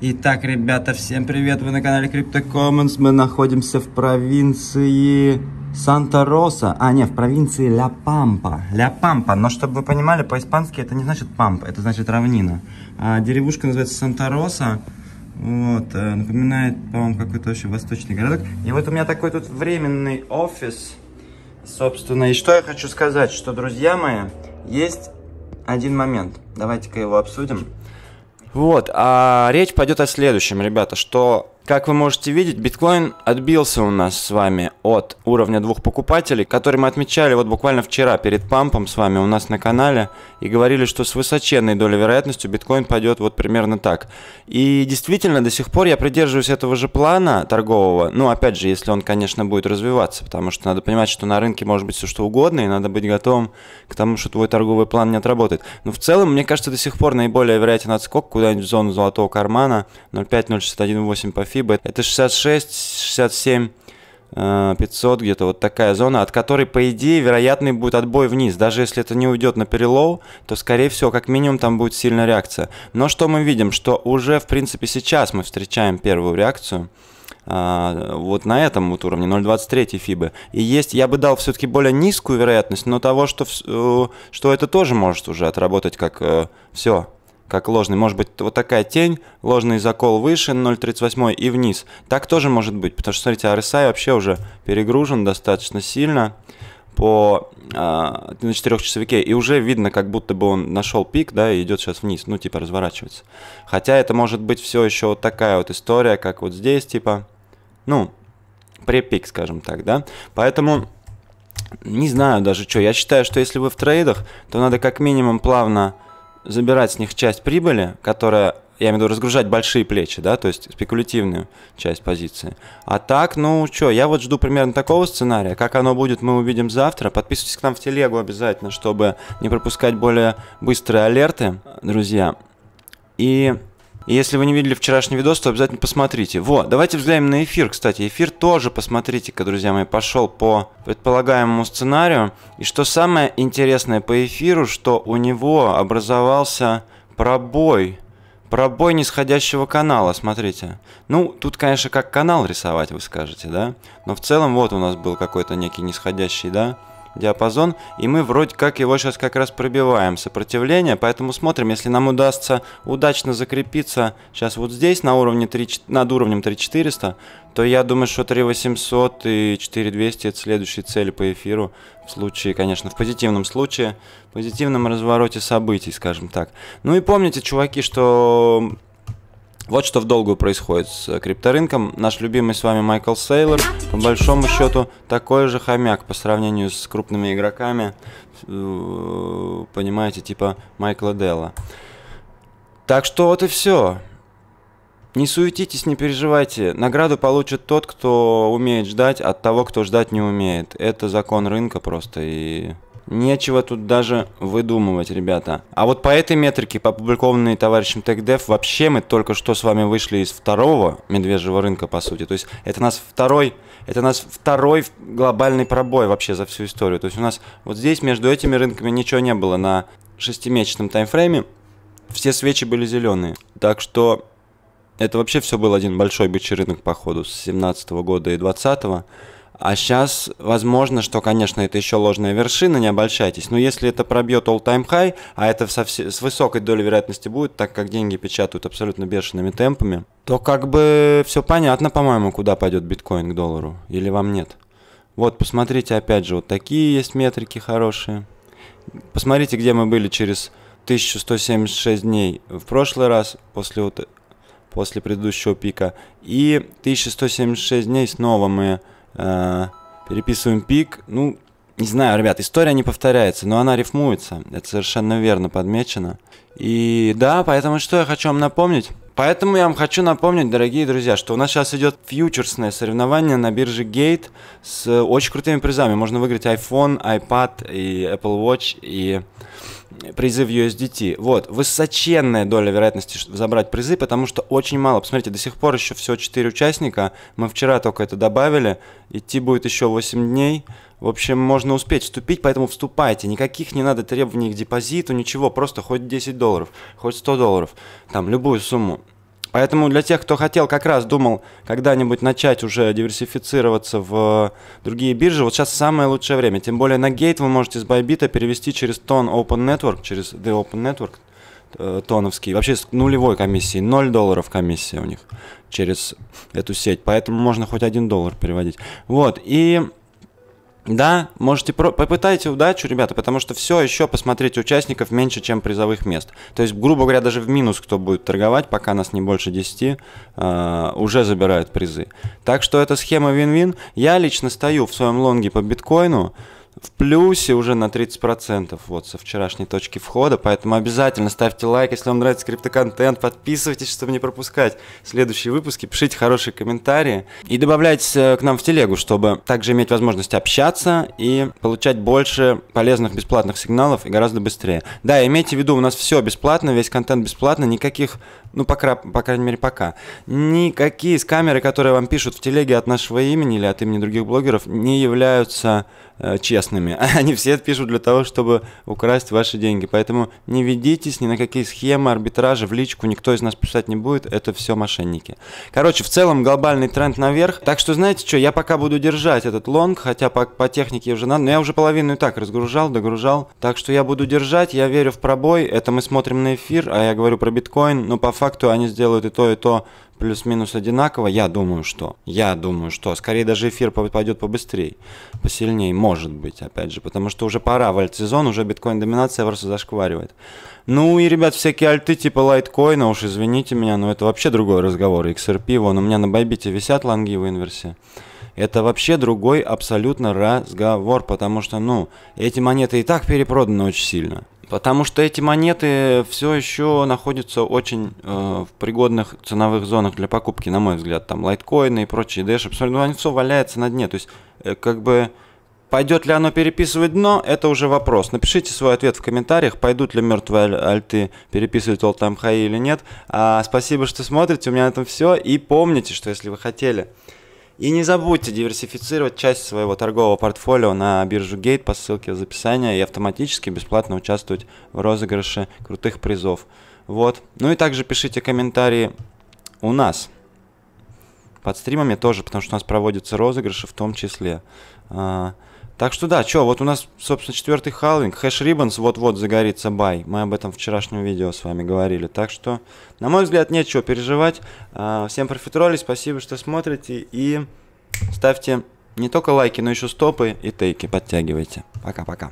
Итак, ребята, всем привет! Вы на канале Crypto Commons. Мы находимся в провинции Санта-Роса. А, не в провинции Ля Пампа. Ля Пампа. Но чтобы вы понимали, по-испански это не значит памп, это значит равнина. А деревушка называется Санта-Роса. Вот, э, напоминает, по-моему, какой-то очень восточный городок. И вот у меня такой тут временный офис, собственно. И что я хочу сказать, что, друзья мои, есть один момент. Давайте-ка его обсудим. Вот, а речь пойдет о следующем, ребята, что как вы можете видеть, биткоин отбился у нас с вами от уровня двух покупателей, который мы отмечали вот буквально вчера перед пампом с вами у нас на канале и говорили, что с высоченной долей вероятностью биткоин пойдет вот примерно так. И действительно, до сих пор я придерживаюсь этого же плана торгового, ну опять же, если он, конечно, будет развиваться, потому что надо понимать, что на рынке может быть все что угодно, и надо быть готовым к тому, что твой торговый план не отработает. Но в целом, мне кажется, до сих пор наиболее вероятен отскок куда-нибудь в зону золотого кармана 0.5, 0.618 по FIBA. Это 66, 67, 500, где-то вот такая зона, от которой, по идее, вероятный будет отбой вниз. Даже если это не уйдет на перелоу, то, скорее всего, как минимум там будет сильная реакция. Но что мы видим? Что уже, в принципе, сейчас мы встречаем первую реакцию а, вот на этом вот уровне 0.23 фибы и есть я бы дал все-таки более низкую вероятность но того что э, что это тоже может уже отработать как э, все как ложный. Может быть, вот такая тень, ложный закол выше 0.38 и вниз. Так тоже может быть, потому что, смотрите, RSI вообще уже перегружен достаточно сильно по э, на 4 часовике и уже видно как будто бы он нашел пик да и идет сейчас вниз ну типа разворачивается хотя это может быть все еще вот такая вот история как вот здесь типа ну препик скажем так да поэтому не знаю даже что я считаю что если вы в трейдах то надо как минимум плавно забирать с них часть прибыли, которая, я имею в виду разгружать большие плечи, да, то есть спекулятивную часть позиции. А так, ну что, я вот жду примерно такого сценария. Как оно будет, мы увидим завтра. Подписывайтесь к нам в телегу обязательно, чтобы не пропускать более быстрые алерты, друзья. И и если вы не видели вчерашний видос, то обязательно посмотрите. Вот, давайте взглянем на эфир, кстати. Эфир тоже, посмотрите-ка, друзья мои, пошел по предполагаемому сценарию. И что самое интересное по эфиру, что у него образовался пробой. Пробой нисходящего канала, смотрите. Ну, тут, конечно, как канал рисовать, вы скажете, да? Но в целом вот у нас был какой-то некий нисходящий, да? диапазон, и мы вроде как его сейчас как раз пробиваем, сопротивление, поэтому смотрим, если нам удастся удачно закрепиться сейчас вот здесь на уровне 3, над уровнем 3400, то я думаю, что 3800 и 4200 это следующие цели по эфиру, в случае, конечно, в позитивном случае, в позитивном развороте событий, скажем так. Ну и помните, чуваки, что вот что в долгую происходит с э, крипторынком. Наш любимый с вами Майкл Сейлор, по большому счету, такой же хомяк по сравнению с крупными игроками, э, понимаете, типа Майкла Делла. Так что вот и все. Не суетитесь, не переживайте. Награду получит тот, кто умеет ждать от того, кто ждать не умеет. Это закон рынка просто и Нечего тут даже выдумывать, ребята. А вот по этой метрике, по опубликованной товарищем TechDev, вообще мы только что с вами вышли из второго медвежьего рынка, по сути. То есть это нас второй, это нас второй глобальный пробой вообще за всю историю. То есть у нас вот здесь между этими рынками ничего не было на шестимесячном таймфрейме. Все свечи были зеленые. Так что это вообще все был один большой бычий рынок, походу, с 17 года и 20 а сейчас, возможно, что, конечно, это еще ложная вершина, не обольщайтесь. Но если это пробьет all-time high, а это со, с высокой долей вероятности будет, так как деньги печатают абсолютно бешеными темпами, то как бы все понятно, по-моему, куда пойдет биткоин к доллару. Или вам нет? Вот, посмотрите, опять же, вот такие есть метрики хорошие. Посмотрите, где мы были через 1176 дней в прошлый раз, после, вот, после предыдущего пика. И 1176 дней снова мы Э, переписываем пик. Ну, не знаю, ребят, история не повторяется, но она рифмуется. Это совершенно верно подмечено. И да, поэтому что я хочу вам напомнить? Поэтому я вам хочу напомнить, дорогие друзья, что у нас сейчас идет фьючерсное соревнование на бирже Gate с э, очень крутыми призами. Можно выиграть iPhone, iPad и Apple Watch и призы в USDT. Вот, высоченная доля вероятности забрать призы, потому что очень мало. Посмотрите, до сих пор еще всего 4 участника. Мы вчера только это добавили. Идти будет еще 8 дней. В общем, можно успеть вступить, поэтому вступайте. Никаких не надо требований к депозиту, ничего, просто хоть 10 долларов, хоть 100 долларов, там, любую сумму. Поэтому для тех, кто хотел, как раз думал когда-нибудь начать уже диверсифицироваться в э, другие биржи, вот сейчас самое лучшее время. Тем более на гейт вы можете с Bybit перевести через Тон Open Network, через The Open Network, э, тоновский. Вообще с нулевой комиссией, 0 долларов комиссия у них через эту сеть. Поэтому можно хоть 1 доллар переводить. Вот, и да, можете про... попытайте удачу, ребята, потому что все еще посмотрите участников меньше, чем призовых мест. То есть, грубо говоря, даже в минус, кто будет торговать, пока нас не больше 10, э, а, уже забирают призы. Так что эта схема вин-вин. Я лично стою в своем лонге по биткоину в плюсе уже на 30% вот со вчерашней точки входа, поэтому обязательно ставьте лайк, если вам нравится криптоконтент, подписывайтесь, чтобы не пропускать следующие выпуски, пишите хорошие комментарии и добавляйтесь э, к нам в телегу, чтобы также иметь возможность общаться и получать больше полезных бесплатных сигналов и гораздо быстрее. Да, имейте в виду, у нас все бесплатно, весь контент бесплатно, никаких, ну, пока, по крайней мере, пока, никакие скамеры, которые вам пишут в телеге от нашего имени или от имени других блогеров, не являются э, честными честными. Они все пишут для того, чтобы украсть ваши деньги. Поэтому не ведитесь ни на какие схемы, арбитражи, в личку. Никто из нас писать не будет. Это все мошенники. Короче, в целом глобальный тренд наверх. Так что знаете что, я пока буду держать этот лонг, хотя по, по технике уже надо. Но я уже половину и так разгружал, догружал. Так что я буду держать, я верю в пробой. Это мы смотрим на эфир, а я говорю про биткоин. Но по факту они сделают и то, и то плюс-минус одинаково, я думаю, что. Я думаю, что. Скорее даже эфир пойдет побыстрее, посильнее, может быть, опять же, потому что уже пора в сезон уже биткоин-доминация просто зашкваривает. Ну и, ребят, всякие альты типа лайткоина, уж извините меня, но это вообще другой разговор. XRP, вон, у меня на байбите висят лонги в инверсе. Это вообще другой абсолютно разговор, потому что, ну, эти монеты и так перепроданы очень сильно. Потому что эти монеты все еще находятся очень э, в пригодных ценовых зонах для покупки, на мой взгляд. Там лайткоины и прочие дэши. Абсолютно ну, они все валяется на дне. То есть, э, как бы, пойдет ли оно переписывать дно, это уже вопрос. Напишите свой ответ в комментариях, пойдут ли мертвые альты переписывать all time high или нет. А, спасибо, что смотрите. У меня на этом все. И помните, что если вы хотели и не забудьте диверсифицировать часть своего торгового портфолио на биржу Gate по ссылке в описании и автоматически бесплатно участвовать в розыгрыше крутых призов. Вот. Ну и также пишите комментарии у нас под стримами тоже, потому что у нас проводятся розыгрыши в том числе. А, так что да, что вот у нас, собственно, четвертый халвинг. Хэш Ribbons вот-вот загорится бай. Мы об этом в вчерашнем видео с вами говорили. Так что, на мой взгляд, нечего переживать. А, всем профитроли, спасибо, что смотрите. И ставьте не только лайки, но еще стопы и тейки подтягивайте. Пока-пока.